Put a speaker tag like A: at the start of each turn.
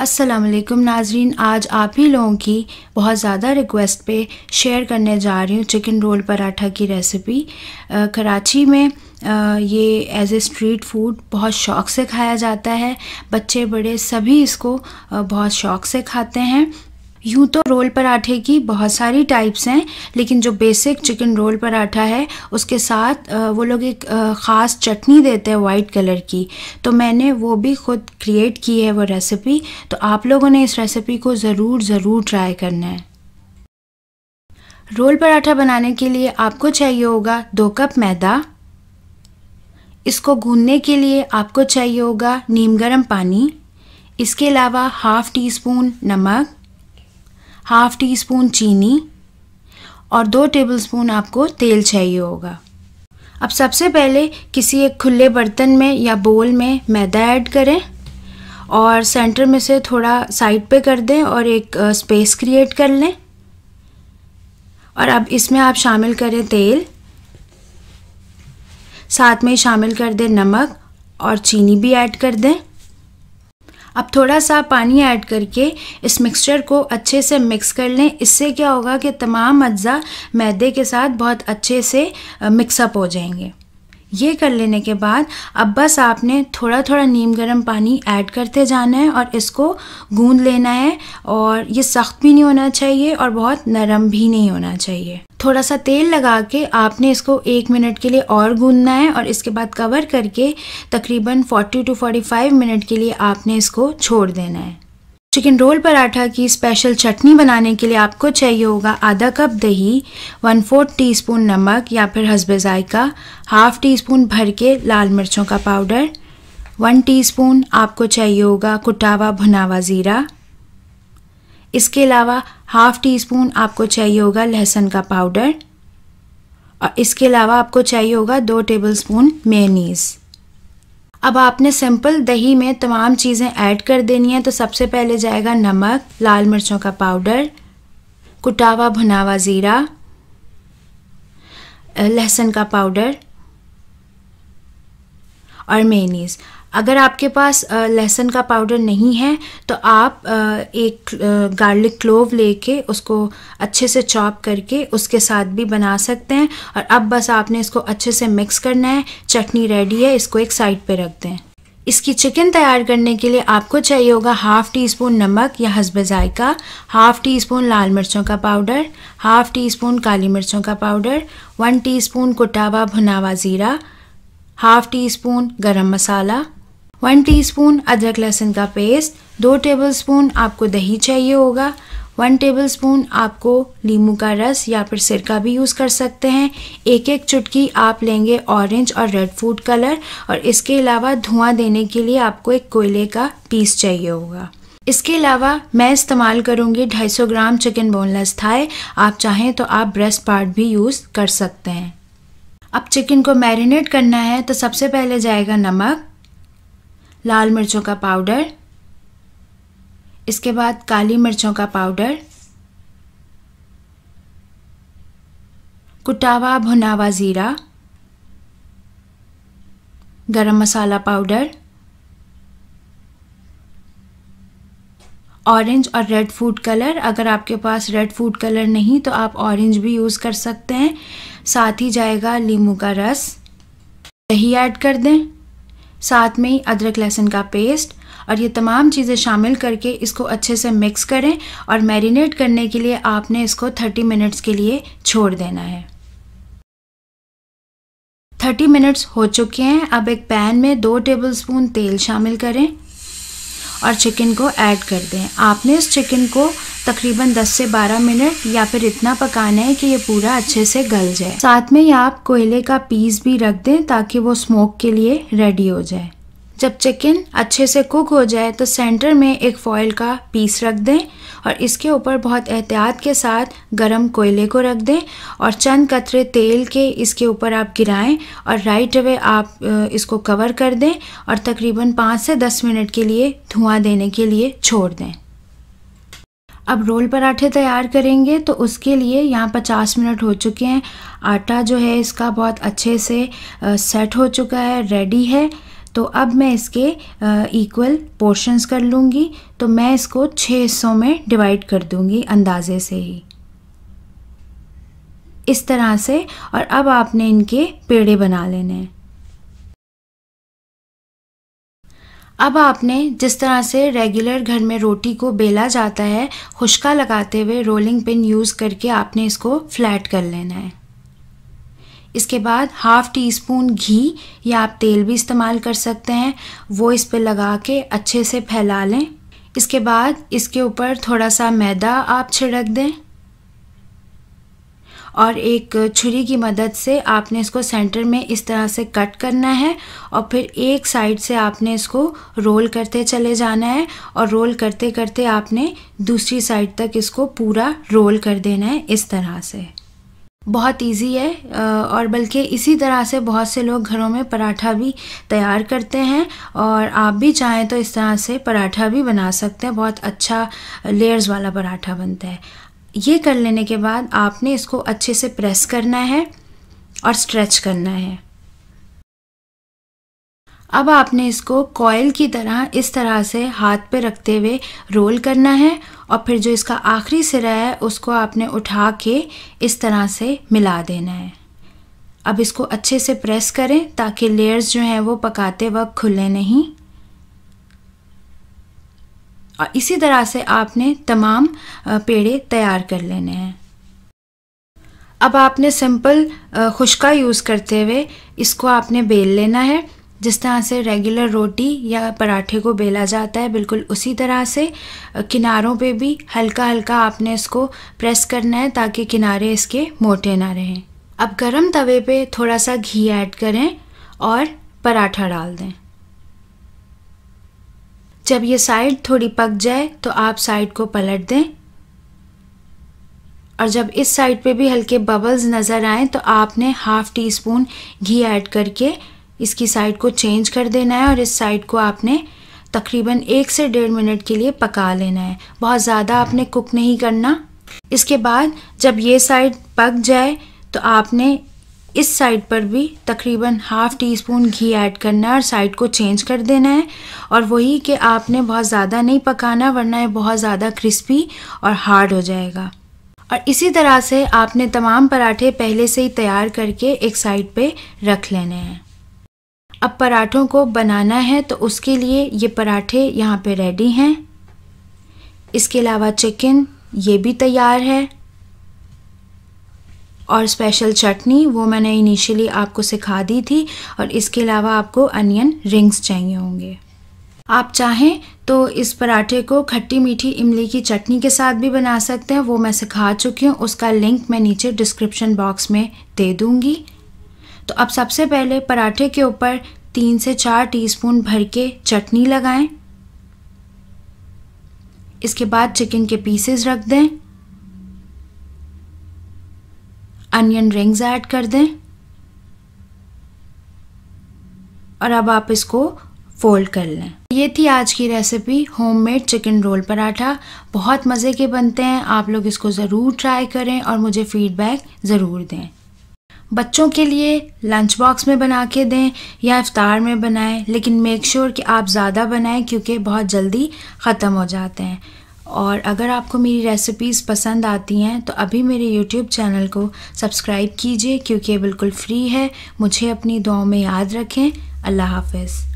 A: असलम नाजरीन आज आप ही लोगों की बहुत ज़्यादा रिक्वेस्ट पे शेयर करने जा रही हूँ चिकन रोल पराठा की रेसिपी आ, कराची में आ, ये एज ए स्ट्रीट फूड बहुत शौक़ से खाया जाता है बच्चे बड़े सभी इसको आ, बहुत शौक़ से खाते हैं यूँ तो रोल पराठे की बहुत सारी टाइप्स हैं लेकिन जो बेसिक चिकन रोल पराठा है उसके साथ वो लोग एक ख़ास चटनी देते हैं वाइट कलर की तो मैंने वो भी खुद क्रिएट की है वो रेसिपी तो आप लोगों ने इस रेसिपी को ज़रूर ज़रूर ट्राई करना है रोल पराठा बनाने के लिए आपको चाहिए होगा दो कप मैदा इसको गूंदने के लिए आपको चाहिए होगा नीम गर्म पानी इसके अलावा हाफ़ टी स्पून नमक हाफ टी स्पून चीनी और दो टेबलस्पून आपको तेल चाहिए होगा अब सबसे पहले किसी एक खुले बर्तन में या बोल में मैदा ऐड करें और सेंटर में से थोड़ा साइड पे कर दें और एक स्पेस क्रिएट कर लें और अब इसमें आप शामिल करें तेल साथ में शामिल कर दें नमक और चीनी भी ऐड कर दें अब थोड़ा सा पानी ऐड करके इस मिक्सचर को अच्छे से मिक्स कर लें इससे क्या होगा कि तमाम अज्जा मैदे के साथ बहुत अच्छे से मिक्सअप हो जाएंगे ये कर लेने के बाद अब बस आपने थोड़ा थोड़ा नीम गर्म पानी ऐड करते जाना है और इसको गूंद लेना है और ये सख्त भी नहीं होना चाहिए और बहुत नरम भी नहीं होना चाहिए थोड़ा सा तेल लगा के आपने इसको एक मिनट के लिए और गूंदना है और इसके बाद कवर करके तकरीबन 40 टू 45 मिनट के लिए आपने इसको छोड़ देना है चिकन रोल पराठा की स्पेशल चटनी बनाने के लिए आपको चाहिए होगा आधा कप दही वन फोर्थ टी स्पून नमक या फिर हसब जायका हाफ टी स्पून भर के लाल मिर्चों का पाउडर वन टीस्पून आपको चाहिए होगा कुटावा भुनावा ज़ीरा इसके अलावा हाफ़ टी स्पून आपको चाहिए होगा लहसुन का पाउडर और इसके अलावा आपको चाहिए होगा दो टेबल स्पून मेनीस अब आपने सिंपल दही में तमाम चीज़ें ऐड कर देनी है तो सबसे पहले जाएगा नमक लाल मिर्चों का पाउडर कुटावा भुनावा ज़ीरा लहसुन का पाउडर और मेनीस अगर आपके पास लहसुन का पाउडर नहीं है तो आप एक गार्लिक क्लोव लेके उसको अच्छे से चॉप करके उसके साथ भी बना सकते हैं और अब बस आपने इसको अच्छे से मिक्स करना है चटनी रेडी है इसको एक साइड पे रख दें इसकी चिकन तैयार करने के लिए आपको चाहिए होगा हाफ़ टी स्पून नमक या हसब जायका हाफ़ टी स्पून लाल मिर्चों का पाउडर हाफ़ टी स्पून काली मिर्चों का पाउडर वन टी स्पून कुटावा भुनावा ज़ीरा हाफ़ टी स्पून गरम मसाला वन टीस्पून अदरक लहसुन का पेस्ट दो टेबलस्पून आपको दही चाहिए होगा वन टेबलस्पून आपको लीमू का रस या फिर सिरका भी यूज़ कर सकते हैं एक एक चुटकी आप लेंगे ऑरेंज और रेड फूड कलर और इसके अलावा धुआं देने के लिए आपको एक कोयले का पीस चाहिए होगा इसके अलावा मैं इस्तेमाल करूँगी 250 ग्राम चिकन बोनलेस थाए आप चाहें तो आप ब्रेस्ट पार्ट भी यूज़ कर सकते हैं अब चिकन को मैरिनेट करना है तो सबसे पहले जाएगा नमक लाल मिर्चों का पाउडर इसके बाद काली मिर्चों का पाउडर कुटावा भुनावा ज़ीरा गरम मसाला पाउडर ऑरेंज और रेड फूड कलर अगर आपके पास रेड फूड कलर नहीं तो आप ऑरेंज भी यूज़ कर सकते हैं साथ ही जाएगा लीमू का रस दही ऐड कर दें साथ में ही अदरक लहसुन का पेस्ट और ये तमाम चीज़ें शामिल करके इसको अच्छे से मिक्स करें और मैरिनेट करने के लिए आपने इसको 30 मिनट्स के लिए छोड़ देना है 30 मिनट्स हो चुके हैं अब एक पैन में दो टेबलस्पून तेल शामिल करें और चिकन को ऐड कर दें आपने इस चिकन को तकरीबन 10 से 12 मिनट या फिर इतना पकाना है कि ये पूरा अच्छे से गल जाए साथ में आप कोयले का पीस भी रख दें ताकि वो स्मोक के लिए रेडी हो जाए जब चिकन अच्छे से कुक हो जाए तो सेंटर में एक फॉइल का पीस रख दें और इसके ऊपर बहुत एहतियात के साथ गरम कोयले को रख दें और चंद कतरे तेल के इसके ऊपर आप गिराएं और राइट अवे आप इसको कवर कर दें और तकरीबन पाँच से दस मिनट के लिए धुआं देने के लिए छोड़ दें अब रोल पराठे तैयार करेंगे तो उसके लिए यहाँ 50 मिनट हो चुके हैं आटा जो है इसका बहुत अच्छे से सेट हो चुका है रेडी है तो अब मैं इसके इक्वल पोर्शंस कर लूँगी तो मैं इसको छः हिस्सों में डिवाइड कर दूँगी अंदाजे से ही इस तरह से और अब आपने इनके पेड़े बना लेने हैं अब आपने जिस तरह से रेगुलर घर में रोटी को बेला जाता है खुशका लगाते हुए रोलिंग पिन यूज़ करके आपने इसको फ्लैट कर लेना है इसके बाद हाफ़ टी स्पून घी या आप तेल भी इस्तेमाल कर सकते हैं वो इस पर लगा के अच्छे से फैला लें इसके बाद इसके ऊपर थोड़ा सा मैदा आप छिड़क दें और एक छुरी की मदद से आपने इसको सेंटर में इस तरह से कट करना है और फिर एक साइड से आपने इसको रोल करते चले जाना है और रोल करते करते आपने दूसरी साइड तक इसको पूरा रोल कर देना है इस तरह से बहुत इजी है और बल्कि इसी तरह से बहुत से लोग घरों में पराठा भी तैयार करते हैं और आप भी चाहें तो इस तरह से पराठा भी बना सकते हैं बहुत अच्छा लेयर्स वाला पराठा बनता है ये कर लेने के बाद आपने इसको अच्छे से प्रेस करना है और स्ट्रेच करना है अब आपने इसको कॉयल की तरह इस तरह से हाथ पे रखते हुए रोल करना है और फिर जो इसका आखिरी सिरा है उसको आपने उठा के इस तरह से मिला देना है अब इसको अच्छे से प्रेस करें ताकि लेयर्स जो हैं वो पकाते वक्त खुले नहीं और इसी तरह से आपने तमाम पेड़े तैयार कर लेने हैं अब आपने सिंपल खुशका यूज़ करते हुए इसको आपने बेल लेना है जिस तरह से रेगुलर रोटी या पराठे को बेला जाता है बिल्कुल उसी तरह से किनारों पे भी हल्का हल्का आपने इसको प्रेस करना है ताकि किनारे इसके मोटे ना रहें अब गरम तवे पे थोड़ा सा घी ऐड करें और पराठा डाल दें जब ये साइड थोड़ी पक जाए तो आप साइड को पलट दें और जब इस साइड पे भी हल्के बबल्स नज़र आएँ तो आपने half teaspoon ghee add करके इसकी साइड को चेंज कर देना है और इस साइड को आपने तकरीबन एक से डेढ़ मिनट के लिए पका लेना है बहुत ज़्यादा आपने कुक नहीं करना इसके बाद जब ये साइड पक जाए तो आपने इस साइड पर भी तकरीबन half teaspoon ghee add करना है और साइड को चेंज कर देना है और वही कि आपने बहुत ज़्यादा नहीं पकाना वरना ये बहुत ज़्यादा क्रिस्पी और हार्ड हो जाएगा और इसी तरह से आपने तमाम पराठे पहले से ही तैयार करके एक साइड पे रख लेने हैं अब पराठों को बनाना है तो उसके लिए ये पराठे यहाँ पे रेडी हैं इसके अलावा चिकन ये भी तैयार है और स्पेशल चटनी वो मैंने इनिशियली आपको सिखा दी थी और इसके अलावा आपको अनियन रिंग्स चाहिए होंगे आप चाहें तो इस पराठे को खट्टी मीठी इमली की चटनी के साथ भी बना सकते हैं वो मैं सिखा चुकी हूँ उसका लिंक मैं नीचे डिस्क्रिप्शन बॉक्स में दे दूँगी तो अब सबसे पहले पराठे के ऊपर तीन से चार टीस्पून भर के चटनी लगाएं इसके बाद चिकन के पीसेस रख दें अनियन रिंग्स ऐड कर दें और अब आप इसको फोल्ड कर लें ये थी आज की recipe homemade chicken roll paratha बहुत मज़े के बनते हैं आप लोग इसको ज़रूर ट्राई करें और मुझे फ़ीडबैक ज़रूर दें बच्चों के लिए लंच बॉक्स में बना के दें या इफ्तार में बनाएं लेकिन मेक श्योर sure कि आप ज़्यादा बनाएं क्योंकि बहुत जल्दी ख़त्म हो जाते हैं और अगर आपको मेरी रेसिपीज़ पसंद आती हैं तो अभी मेरे यूट्यूब चैनल को सब्सक्राइब कीजिए क्योंकि बिल्कुल फ्री है मुझे अपनी दुआओं में याद रखें अल्लाह हाफिज़